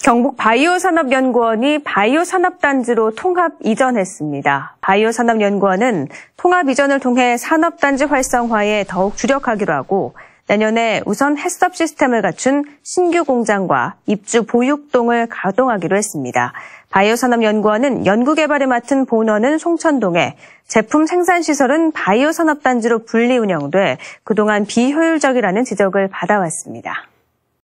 경북 바이오산업연구원이 바이오산업단지로 통합 이전했습니다. 바이오산업연구원은 통합 이전을 통해 산업단지 활성화에 더욱 주력하기로 하고 내년에 우선 햇썹 시스템을 갖춘 신규 공장과 입주 보육동을 가동하기로 했습니다. 바이오산업연구원은 연구개발에 맡은 본원은 송천동에 제품 생산시설은 바이오산업단지로 분리 운영돼 그동안 비효율적이라는 지적을 받아왔습니다.